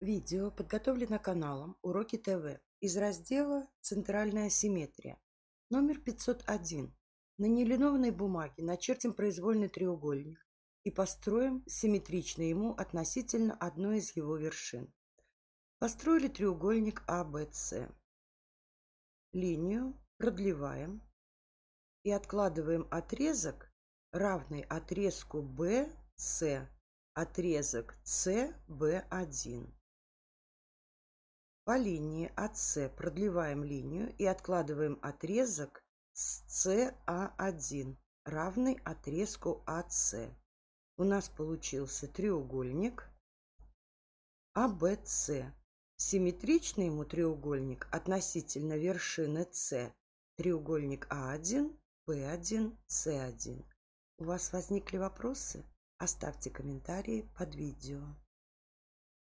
Видео подготовлено каналом Уроки ТВ из раздела «Центральная симметрия», номер 501. На нелинованной бумаге начертим произвольный треугольник и построим симметрично ему относительно одной из его вершин. Построили треугольник ABC. А, Линию продлеваем и откладываем отрезок, равный отрезку BC, отрезок CB1. По линии АС продлеваем линию и откладываем отрезок с CA1, а равный отрезку АС. У нас получился треугольник АБС. Симметричный ему треугольник относительно вершины а С. Треугольник А1, в 1 с 1 У вас возникли вопросы? Оставьте комментарии под видео.